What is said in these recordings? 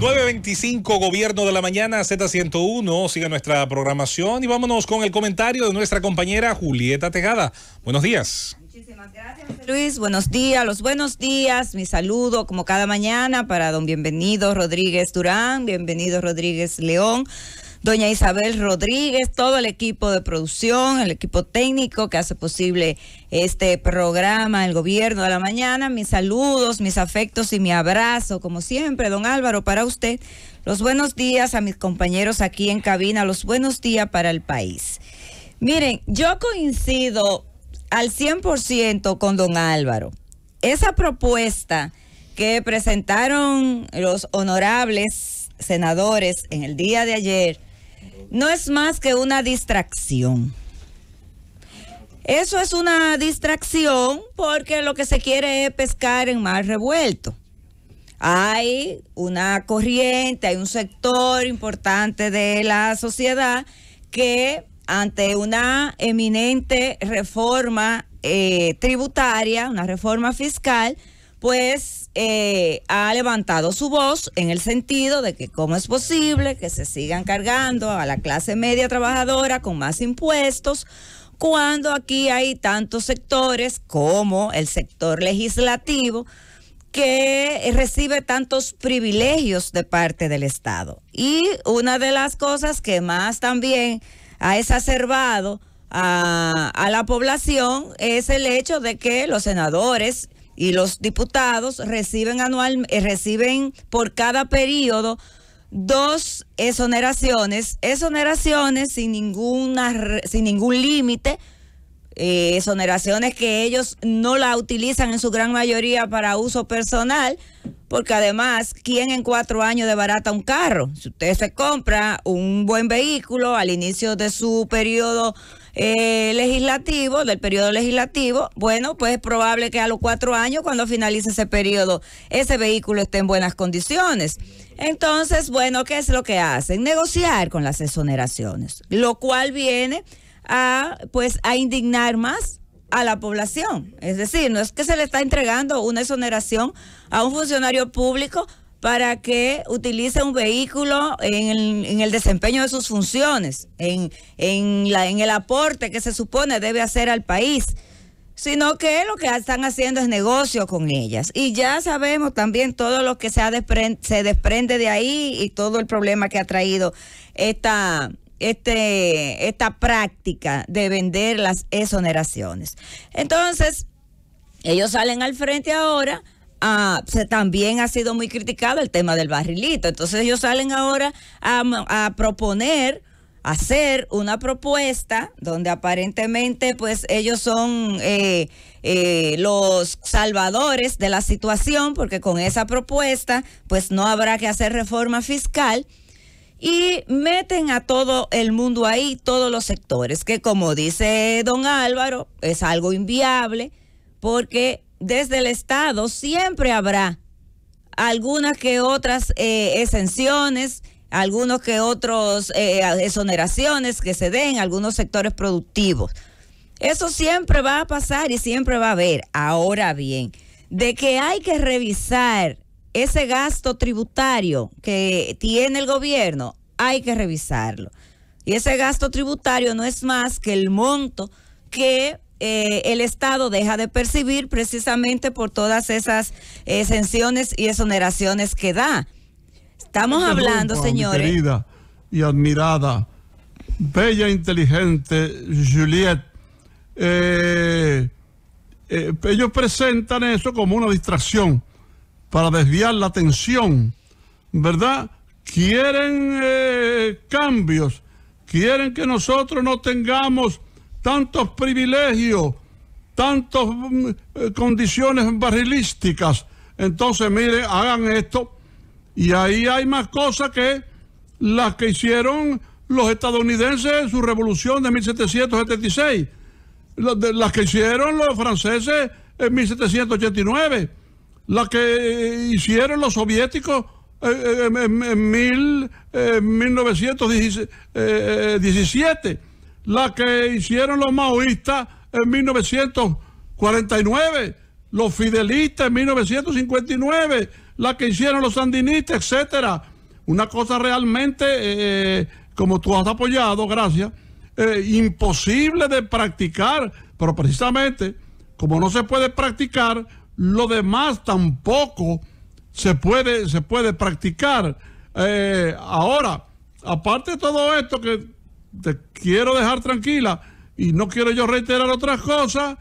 925 Gobierno de la Mañana, Z101. Siga nuestra programación y vámonos con el comentario de nuestra compañera Julieta Tejada. Buenos días. Muchísimas gracias, Luis. Buenos días, los buenos días. Mi saludo, como cada mañana, para don Bienvenido Rodríguez Durán, Bienvenido Rodríguez León, doña Isabel Rodríguez, todo el equipo de producción, el equipo técnico que hace posible este programa, el gobierno de la mañana. Mis saludos, mis afectos y mi abrazo, como siempre, don Álvaro, para usted. Los buenos días a mis compañeros aquí en cabina, los buenos días para el país. Miren, yo coincido al 100% con don Álvaro. Esa propuesta que presentaron los honorables senadores en el día de ayer no es más que una distracción. Eso es una distracción porque lo que se quiere es pescar en mar revuelto. Hay una corriente, hay un sector importante de la sociedad que ante una eminente reforma eh, tributaria, una reforma fiscal, pues eh, ha levantado su voz en el sentido de que cómo es posible que se sigan cargando a la clase media trabajadora con más impuestos cuando aquí hay tantos sectores como el sector legislativo que recibe tantos privilegios de parte del Estado. Y una de las cosas que más también ha exacerbado a, a la población es el hecho de que los senadores y los diputados reciben anual, eh, reciben por cada periodo dos exoneraciones, exoneraciones sin ninguna sin ningún límite, eh, exoneraciones que ellos no la utilizan en su gran mayoría para uso personal, porque además, ¿quién en cuatro años debarata un carro? Si usted se compra un buen vehículo al inicio de su periodo eh, legislativo, del periodo legislativo, bueno, pues es probable que a los cuatro años, cuando finalice ese periodo, ese vehículo esté en buenas condiciones. Entonces, bueno, ¿qué es lo que hacen? Negociar con las exoneraciones, lo cual viene a, pues, a indignar más a la población. Es decir, no es que se le está entregando una exoneración a un funcionario público para que utilice un vehículo en el, desempeño de sus funciones, en, el aporte que se supone debe hacer al país, sino que lo que están haciendo es negocio con ellas. Y ya sabemos también todo lo que se, se desprende de ahí y todo el problema que ha traído esta este, práctica de vender las exoneraciones. Entonces, ellos salen al frente ahora Ah, se, también ha sido muy criticado el tema del barrilito. Entonces ellos salen ahora a, proponer hacer una propuesta donde aparentemente pues ellos son eh, eh, los salvadores de la situación porque con esa propuesta pues no habrá que hacer reforma fiscal y meten a todo el mundo ahí, todos los sectores, que como dice don Álvaro es algo inviable porque desde el Estado siempre habrá algunas que otras eh, exenciones, algunos que otros eh, exoneraciones que se den en algunos sectores productivos. Eso siempre va a pasar y siempre va a haber. Ahora bien, de que hay que revisar ese gasto tributario que tiene el gobierno, hay que revisarlo. Y ese gasto tributario no es más que el monto que eh, el Estado deja de percibir precisamente por todas esas exenciones y exoneraciones que da. Estamos hablando, señores. Querida y admirada, bella, inteligente Juliet. Eh, eh, ellos presentan eso como una distracción para desviar la atención, ¿verdad? Quieren cambios, quieren que nosotros no tengamos tantos privilegios, tantas mm, eh, condiciones barrilísticas. Entonces, mire, hagan esto. Y ahí hay más cosas que las que hicieron los estadounidenses en su revolución de 1776, las que hicieron los franceses en 1789, las que eh, hicieron los soviéticos eh, en 1917 la que hicieron los maoístas en 1949, los fidelistas en 1959, la que hicieron los sandinistas, etcétera. Una cosa realmente, eh, eh, como tú has apoyado, gracias, eh, imposible de practicar, pero precisamente como no se puede practicar, lo demás tampoco se puede, se puede practicar. ahora, aparte de todo esto que te quiero dejar tranquila y no quiero yo reiterar otras cosas,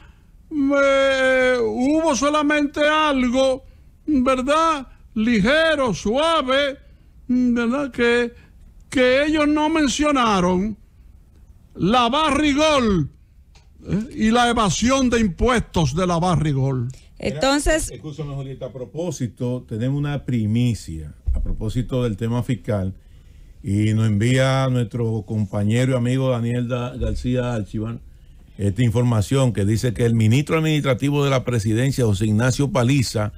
me, hubo solamente algo, ¿verdad? Ligero, suave, ¿verdad? Que, que ellos no mencionaron la barrigol ¿eh? y la evasión de impuestos de la barrigol. Entonces, a propósito, tenemos una primicia a propósito del tema fiscal y nos envía nuestro compañero y amigo Daniel García Archiván esta información que dice que el ministro administrativo de la presidencia, José Ignacio Paliza,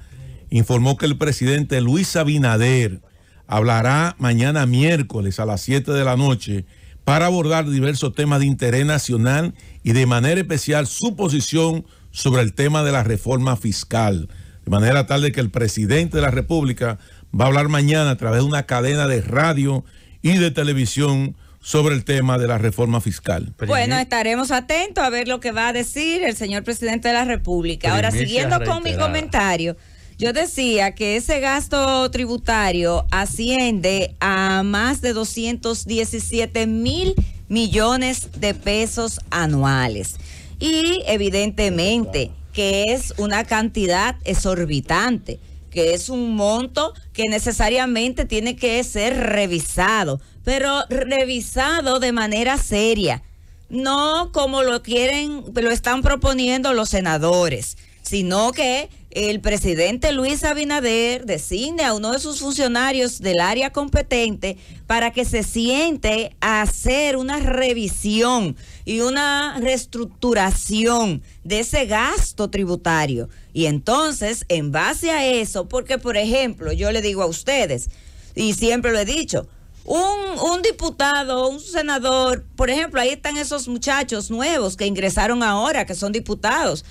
informó que el presidente Luis Abinader hablará mañana miércoles a las 7 de la noche para abordar diversos temas de interés nacional y de manera especial su posición sobre el tema de la reforma fiscal. De manera tal de que el presidente de la República va a hablar mañana a través de una cadena de radio y de televisión sobre el tema de la reforma fiscal. Bueno, estaremos atentos a ver lo que va a decir el señor presidente de la República. Ahora, siguiendo con mi comentario, yo decía que ese gasto tributario asciende a más de 217 mil millones de pesos anuales. Y evidentemente que es una cantidad exorbitante que es un monto que necesariamente tiene que ser revisado, pero revisado de manera seria, no como lo quieren, lo están proponiendo los senadores sino que el presidente Luis Abinader designe a uno de sus funcionarios del área competente para que se siente a hacer una revisión y una reestructuración de ese gasto tributario. Y entonces, en base a eso, porque por ejemplo, yo le digo a ustedes, y siempre lo he dicho, un, un, diputado, un senador, por ejemplo, ahí están esos muchachos nuevos que ingresaron ahora, que son diputados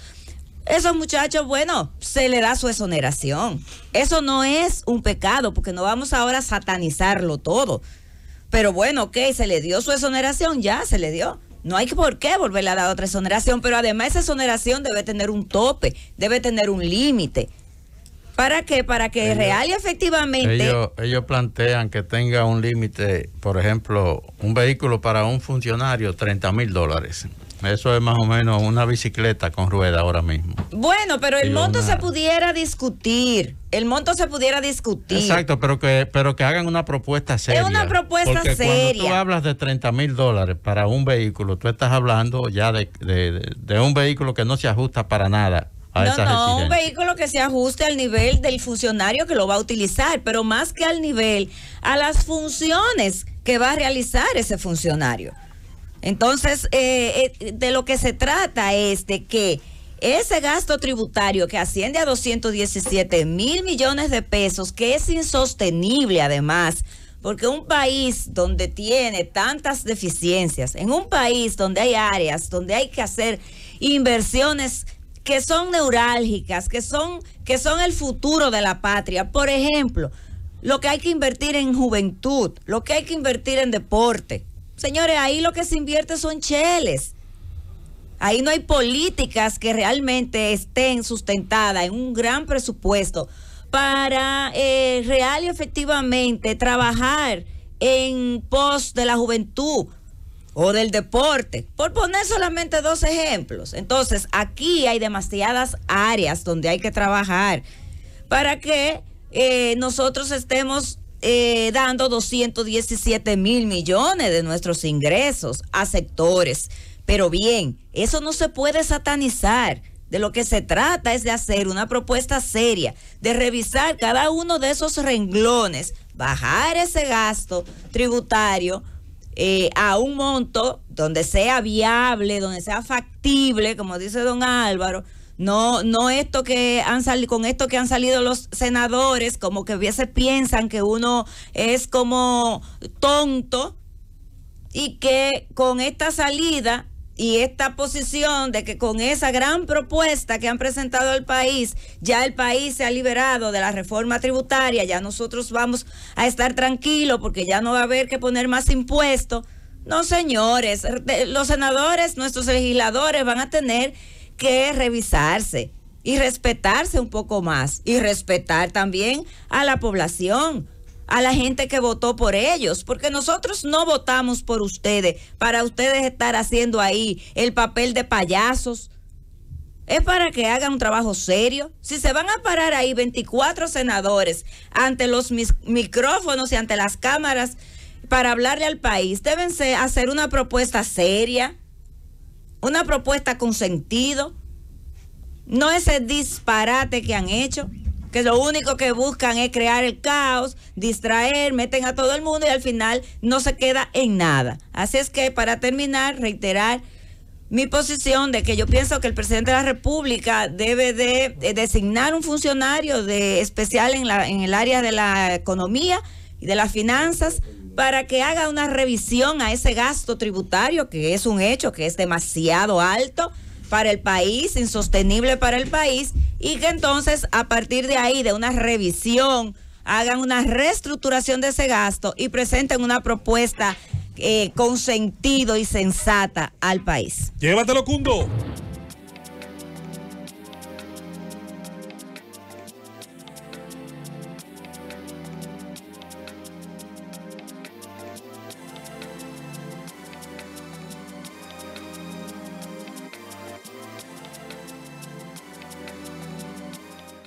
esos muchachos, bueno, se le da su exoneración. Eso no es un pecado, porque no vamos ahora a satanizarlo todo. Pero bueno, ok, se le dio su exoneración, ya se le dio. No hay por qué volverle a dar otra exoneración, pero además esa exoneración debe tener un tope, debe tener un límite. ¿Para qué? Para que real y efectivamente... Ellos, ellos plantean que tenga un límite, por ejemplo, un vehículo para un funcionario, 30 mil dólares. Eso es más o menos una bicicleta con rueda ahora mismo. Bueno, pero el monto se pudiera discutir. El monto se pudiera discutir. Exacto, pero que, pero que hagan una propuesta seria. Es una propuesta seria. Cuando tú hablas de 30 mil dólares para un vehículo, tú estás hablando ya de, un vehículo que no se ajusta para nada no, no, un vehículo que se ajuste al nivel del funcionario que lo va a utilizar, pero más que al nivel, a las funciones que va a realizar ese funcionario. Entonces, eh, eh, de lo que se trata es de que ese gasto tributario que asciende a 217 mil millones de pesos, que es insostenible además, porque un país donde tiene tantas deficiencias, en un país donde hay áreas, donde hay que hacer inversiones que son neurálgicas, que son, que son el futuro de la patria. Por ejemplo, lo que hay que invertir en juventud, lo que hay que invertir en deporte, Señores, ahí lo que se invierte son cheles. Ahí no hay políticas que realmente estén sustentadas en un gran presupuesto para eh, real y efectivamente trabajar en pos de la juventud o del deporte, por poner solamente dos ejemplos. Entonces, aquí hay demasiadas áreas donde hay que trabajar para que eh, nosotros estemos eh, dando 217 mil millones de nuestros ingresos a sectores. Pero bien, eso no se puede satanizar. De lo que se trata es de hacer una propuesta seria, de revisar cada uno de esos renglones, bajar ese gasto tributario eh, a un monto donde sea viable, donde sea factible, como dice don Álvaro, no, no esto que han salido, con esto que han salido los senadores, como que piensan que uno es como tonto y que con esta salida y esta posición de que con esa gran propuesta que han presentado al país, ya el país se ha liberado de la reforma tributaria, ya nosotros vamos a estar tranquilos porque ya no va a haber que poner más impuestos. No, señores, los senadores, nuestros legisladores van a tener que revisarse y respetarse un poco más y respetar también a la población a la gente que votó por ellos, porque nosotros no votamos por ustedes, para ustedes estar haciendo ahí el papel de payasos. Es para que hagan un trabajo serio. Si se van a parar ahí 24 senadores ante los micrófonos y ante las cámaras para hablarle al país, deben hacer una propuesta seria una propuesta con sentido, no ese disparate que han hecho, que lo único que buscan es crear el caos, distraer, meten a todo el mundo y al final no se queda en nada. Así es que para terminar, reiterar mi posición de que yo pienso que el presidente de la República debe de, eh, designar un funcionario de especial en, en el área de la economía y de las finanzas para que haga una revisión a ese gasto tributario, que es un hecho, que es demasiado alto para el país, insostenible para el país, y que entonces a partir de ahí, de una revisión, hagan una reestructuración de ese gasto y presenten una propuesta eh, con sentido y sensata al país. Llévatelo, Cundo.